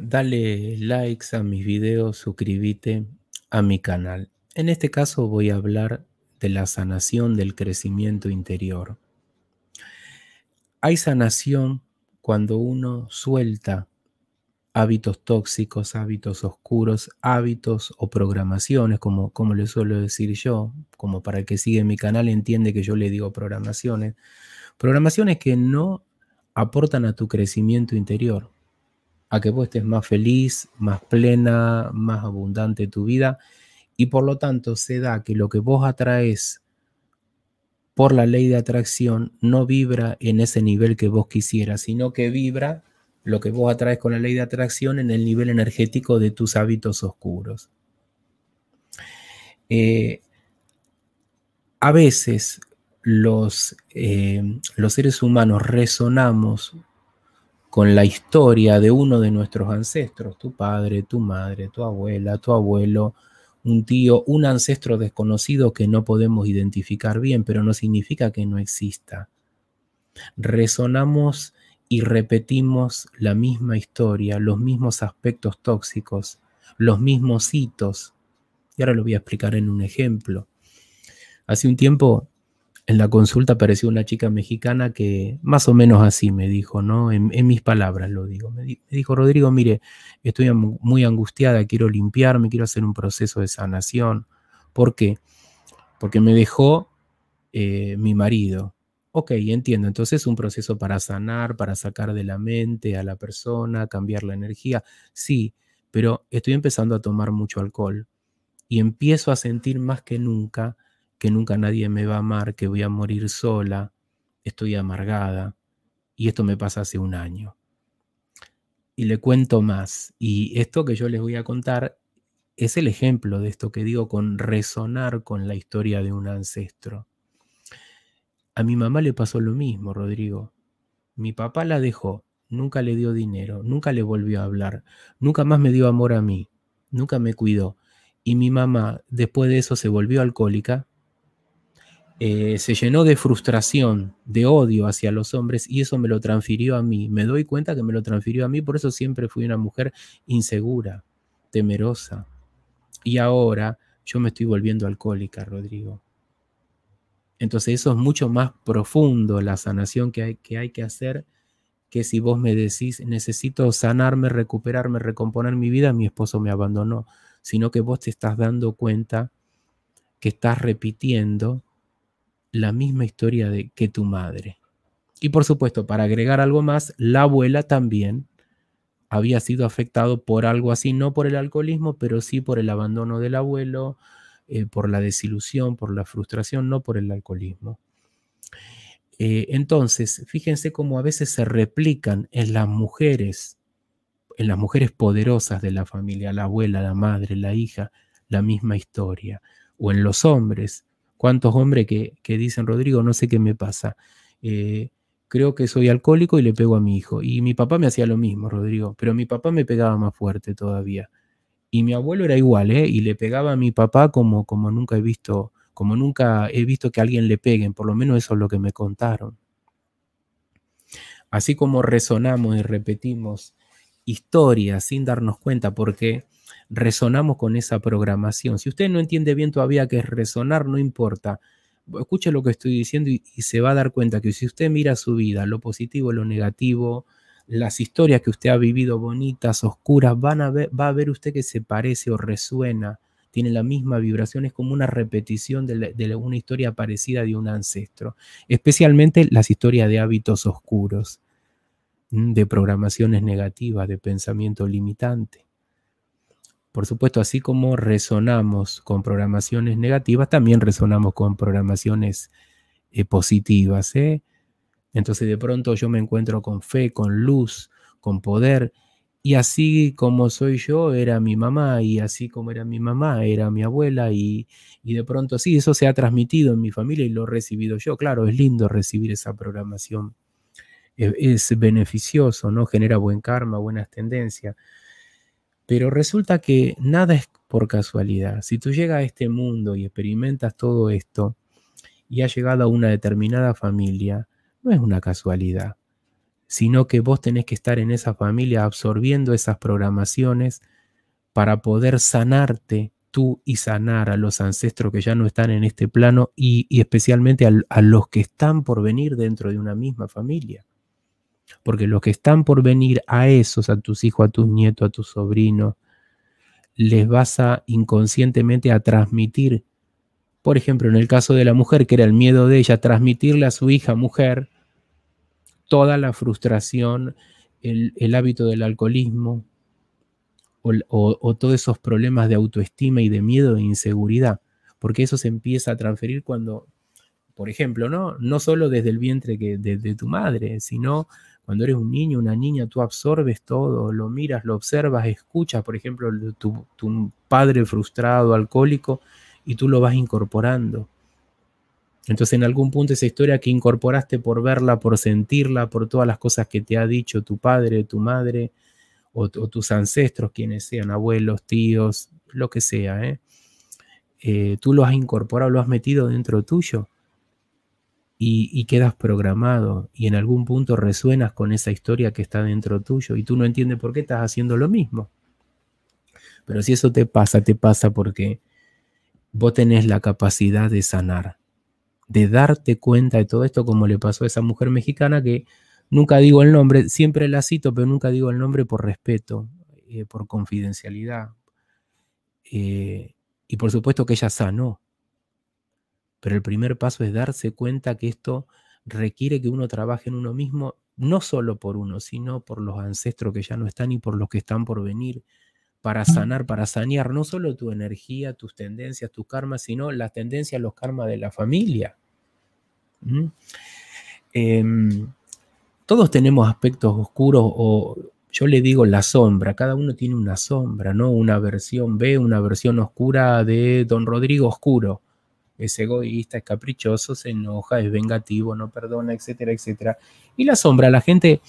Dale likes a mis videos, suscríbete a mi canal. En este caso voy a hablar de la sanación del crecimiento interior. Hay sanación cuando uno suelta hábitos tóxicos, hábitos oscuros, hábitos o programaciones, como, como le suelo decir yo, como para el que sigue mi canal entiende que yo le digo programaciones, programaciones que no aportan a tu crecimiento interior a que vos estés más feliz, más plena, más abundante tu vida. Y por lo tanto se da que lo que vos atraes por la ley de atracción no vibra en ese nivel que vos quisieras, sino que vibra lo que vos atraes con la ley de atracción en el nivel energético de tus hábitos oscuros. Eh, a veces los, eh, los seres humanos resonamos con la historia de uno de nuestros ancestros, tu padre, tu madre, tu abuela, tu abuelo, un tío, un ancestro desconocido que no podemos identificar bien, pero no significa que no exista. Resonamos y repetimos la misma historia, los mismos aspectos tóxicos, los mismos hitos. Y ahora lo voy a explicar en un ejemplo. Hace un tiempo en la consulta apareció una chica mexicana que más o menos así me dijo, ¿no? En, mis palabras lo digo. Me, dijo, Rodrigo, mire, estoy muy angustiada, quiero limpiarme, quiero hacer un proceso de sanación. ¿Por qué? Porque me dejó eh, mi marido. Ok, entiendo. Entonces un proceso para sanar, para sacar de la mente a la persona, cambiar la energía. Sí, pero estoy empezando a tomar mucho alcohol y empiezo a sentir más que nunca que nunca nadie me va a amar, que voy a morir sola, estoy amargada, y esto me pasa hace un año. Y le cuento más, y esto que yo les voy a contar es el ejemplo de esto que digo con resonar con la historia de un ancestro. A mi mamá le pasó lo mismo, Rodrigo. Mi papá la dejó, nunca le dio dinero, nunca le volvió a hablar, nunca más me dio amor a mí, nunca me cuidó. Y mi mamá, después de eso, se volvió alcohólica eh, se llenó de frustración, de odio hacia los hombres y eso me lo transfirió a mí. Me doy cuenta que me lo transfirió a mí, por eso siempre fui una mujer insegura, temerosa. Y ahora yo me estoy volviendo alcohólica, Rodrigo. Entonces eso es mucho más profundo, la sanación que que, hay que hacer, que si vos me decís, necesito sanarme, recuperarme, recomponer mi vida, mi esposo me abandonó, sino que vos te estás dando cuenta que estás repitiendo la misma historia de que tu madre. Y por supuesto, para agregar algo más, la abuela también había sido afectado por algo así, no por el alcoholismo, pero sí por el abandono del abuelo, eh, por la desilusión, por la frustración, no por el alcoholismo. Eh, entonces, fíjense cómo a veces se replican en las mujeres, en las mujeres poderosas de la familia, la abuela, la madre, la hija, la misma historia, o en los hombres, cuántos hombres que, que, dicen, Rodrigo, no sé qué me pasa. Eh, creo que soy alcohólico y le pego a mi hijo. Y mi papá me hacía lo mismo, Rodrigo, pero mi papá me pegaba más fuerte todavía. Y mi abuelo era igual, ¿eh? Y le pegaba a mi papá como, como nunca he visto, como nunca he visto que alguien le peguen, por lo menos eso es lo que me contaron. Así como resonamos y repetimos historias sin darnos cuenta, porque resonamos con esa programación. Si usted no entiende bien todavía qué es resonar, no importa. Escuche lo que estoy diciendo y, se va a dar cuenta que si usted mira su vida, lo positivo, lo negativo, las historias que usted ha vivido bonitas, oscuras, van a ver, va a ver usted que se parece o resuena, tiene la misma vibración, es como una repetición de, de una historia parecida de un ancestro, especialmente las historias de hábitos oscuros, de programaciones negativas, de pensamiento limitante. Por supuesto, así como resonamos con programaciones negativas, también resonamos con programaciones eh, positivas. ¿eh? Entonces de pronto yo me encuentro con fe, con luz, con poder. Y así como soy yo, era mi mamá, y así como era mi mamá, era mi abuela, y, de pronto sí, eso se ha transmitido en mi familia y lo he recibido yo. Claro, es lindo recibir esa programación, es, beneficioso, ¿no? Genera buen karma, buenas tendencias. Pero resulta que nada es por casualidad. Si tú llegas a este mundo y experimentas todo esto y has llegado a una determinada familia, no es una casualidad, sino que vos tenés que estar en esa familia absorbiendo esas programaciones para poder sanarte tú y sanar a los ancestros que ya no están en este plano y, especialmente a los que están por venir dentro de una misma familia. Porque los que están por venir a esos, a tus hijos, a tus nietos, a tus sobrinos, les vas a inconscientemente a transmitir, por ejemplo, en el caso de la mujer, que era el miedo de ella, transmitirle a su hija mujer toda la frustración, el, hábito del alcoholismo o, todos esos problemas de autoestima y de miedo e inseguridad, porque eso se empieza a transferir cuando por ejemplo, ¿no? No solo desde el vientre que, de, de, tu madre, sino cuando eres un niño, una niña, tú absorbes todo, lo miras, lo observas, escuchas, por ejemplo, tu, padre frustrado, alcohólico, y tú lo vas incorporando. Entonces en algún punto esa historia que incorporaste por verla, por sentirla, por todas las cosas que te ha dicho tu padre, tu madre, o, tus ancestros, quienes sean, abuelos, tíos, lo que sea, ¿eh? Eh, tú lo has incorporado, lo has metido dentro tuyo y, quedas programado y en algún punto resuenas con esa historia que está dentro tuyo y tú no entiendes por qué estás haciendo lo mismo. Pero si eso te pasa, te pasa porque vos tenés la capacidad de sanar, de darte cuenta de todo esto como le pasó a esa mujer mexicana que nunca digo el nombre, siempre la cito, pero nunca digo el nombre por respeto, eh, por confidencialidad. Eh, y por supuesto que ella sanó, pero el primer paso es darse cuenta que esto requiere que uno trabaje en uno mismo, no solo por uno, sino por los ancestros que ya no están y por los que están por venir, para sanar, para sanear no solo tu energía, tus tendencias, tus karmas, sino las tendencias, los karmas de la familia. Em, todos tenemos aspectos oscuros o yo le digo la sombra, cada uno tiene una sombra, ¿no? Una versión B, una versión oscura de Don Rodrigo Oscuro es egoísta, es caprichoso, se enoja, es vengativo, no perdona, etcétera, etcétera. Y la sombra, la gente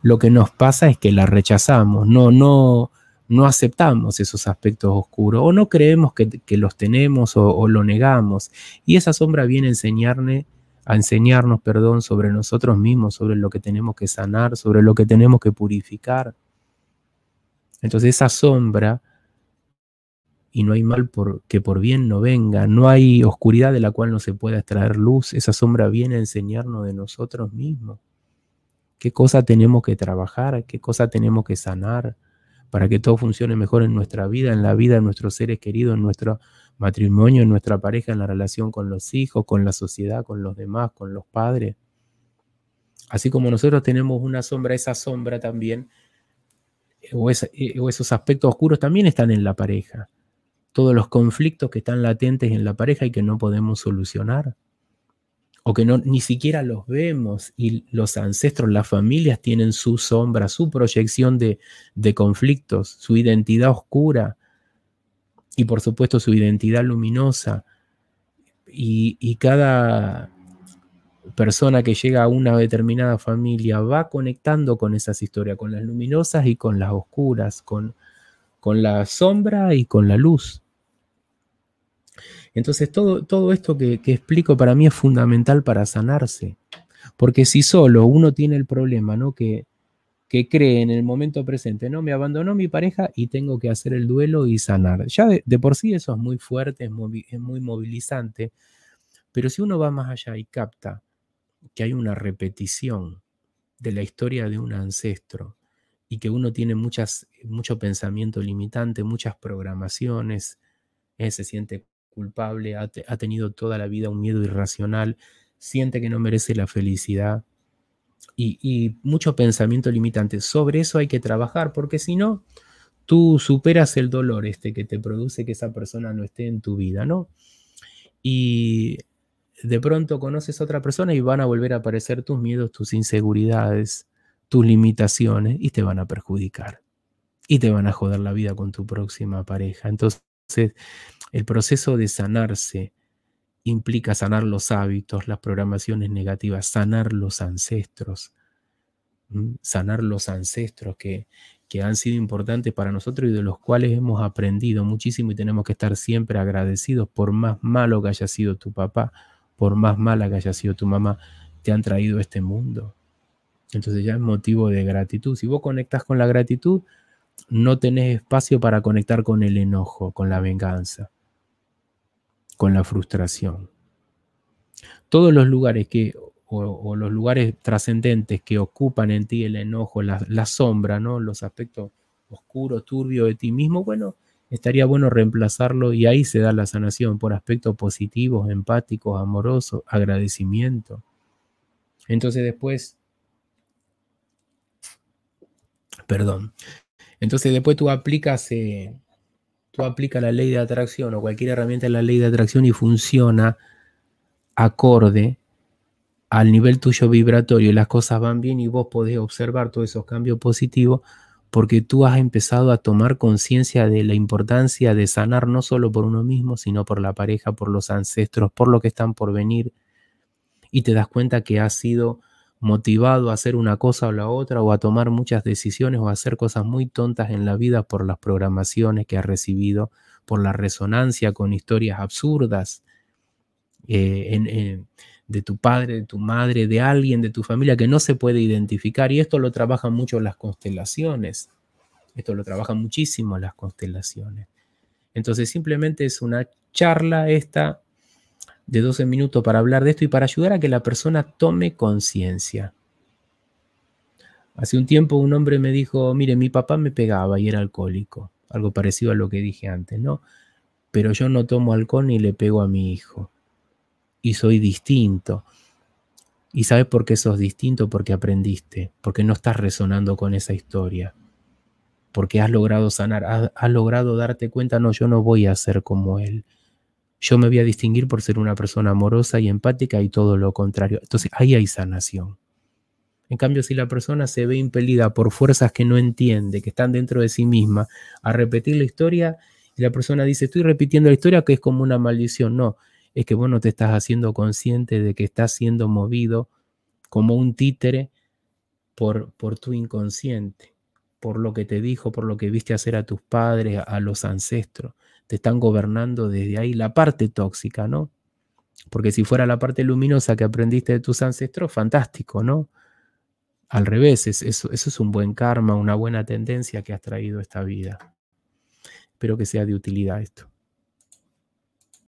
lo que nos pasa es que la rechazamos, no, no, no aceptamos esos aspectos oscuros o no creemos que, los tenemos o, lo negamos. Y esa sombra viene a a enseñarnos, perdón, sobre nosotros mismos, sobre lo que tenemos que sanar, sobre lo que tenemos que purificar. Entonces esa sombra y no hay mal por, que por bien no venga, no hay oscuridad de la cual no se pueda extraer luz, esa sombra viene a enseñarnos de nosotros mismos, qué cosa tenemos que trabajar, qué cosa tenemos que sanar para que todo funcione mejor en nuestra vida, en la vida de nuestros seres queridos, en nuestro matrimonio, en nuestra pareja, en la relación con los hijos, con la sociedad, con los demás, con los padres. Así como nosotros tenemos una sombra, esa sombra también, eh, eh, o esos aspectos oscuros también están en la pareja todos los conflictos que están latentes en la pareja y que no podemos solucionar, o que no, ni siquiera los vemos y los ancestros, las familias tienen su sombra, su proyección de, conflictos, su identidad oscura y por supuesto su identidad luminosa. Y, y cada persona que llega a una determinada familia va conectando con esas historias, con las luminosas y con las oscuras, con, con la sombra y con la luz. Entonces todo, todo esto que, explico para mí es fundamental para sanarse, porque si solo uno tiene el problema, ¿no? Que, que cree en el momento presente, no, me abandonó mi pareja y tengo que hacer el duelo y sanar. Ya de, por sí eso es muy fuerte, es muy, movilizante, pero si uno va más allá y capta que hay una repetición de la historia de un ancestro, y que uno tiene muchas, mucho pensamiento limitante, muchas programaciones, eh, se siente culpable, ha, tenido toda la vida un miedo irracional, siente que no merece la felicidad y, y mucho pensamiento limitante. Sobre eso hay que trabajar porque si no, tú superas el dolor este que te produce que esa persona no esté en tu vida, ¿no? Y de pronto conoces a otra persona y van a volver a aparecer tus miedos, tus inseguridades, tus limitaciones y te van a perjudicar. Y te van a joder la vida con tu próxima pareja. Entonces, el proceso de sanarse implica sanar los hábitos, las programaciones negativas, sanar los ancestros, sanar los ancestros que, han sido importantes para nosotros y de los cuales hemos aprendido muchísimo y tenemos que estar siempre agradecidos por más malo que haya sido tu papá, por más mala que haya sido tu mamá, te han traído a este mundo. Entonces ya es motivo de gratitud. Si vos conectas con la gratitud, no tenés espacio para conectar con el enojo, con la venganza, con la frustración. Todos los lugares que, o, los lugares trascendentes que ocupan en ti el enojo, la, sombra, ¿no? los aspectos oscuros, turbios de ti mismo, bueno, estaría bueno reemplazarlo y ahí se da la sanación por aspectos positivos, empáticos, amorosos, agradecimiento. Entonces después Perdón. Entonces después tú aplicas, eh, tú aplicas la ley de atracción o cualquier herramienta de la ley de atracción y funciona acorde al nivel tuyo vibratorio y las cosas van bien y vos podés observar todos esos cambios positivos porque tú has empezado a tomar conciencia de la importancia de sanar no solo por uno mismo, sino por la pareja, por los ancestros, por lo que están por venir y te das cuenta que ha sido motivado a hacer una cosa o la otra o a tomar muchas decisiones o a hacer cosas muy tontas en la vida por las programaciones que ha recibido, por la resonancia con historias absurdas eh, eh, de tu padre, de tu madre, de alguien de tu familia que no se puede identificar. Y esto lo trabajan mucho las constelaciones. Esto lo trabajan muchísimo las constelaciones. Entonces simplemente es una charla esta de 12 minutos para hablar de esto y para ayudar a que la persona tome conciencia. Hace un tiempo un hombre me dijo, mire, mi papá me pegaba y era alcohólico, algo parecido a lo que dije antes, ¿no? Pero yo no tomo alcohol ni le pego a mi hijo. Y soy distinto. ¿Y sabes por qué sos distinto? Porque aprendiste, porque no estás resonando con esa historia, porque has logrado sanar, has, logrado darte cuenta, no, yo no voy a ser como él yo me voy a distinguir por ser una persona amorosa y empática y todo lo contrario. Entonces ahí hay sanación. En cambio, si la persona se ve impelida por fuerzas que no entiende, que están dentro de sí misma, a repetir la historia, y la persona dice, estoy repitiendo la historia que es como una maldición, no, es que vos no te estás haciendo consciente de que estás siendo movido como un títere por, por tu inconsciente por lo que te dijo, por lo que viste hacer a tus padres, a los ancestros. Te están gobernando desde ahí la parte tóxica, ¿no? Porque si fuera la parte luminosa que aprendiste de tus ancestros, fantástico, ¿no? Al revés, eso, eso es un buen karma, una buena tendencia que has traído a esta vida. Espero que sea de utilidad esto.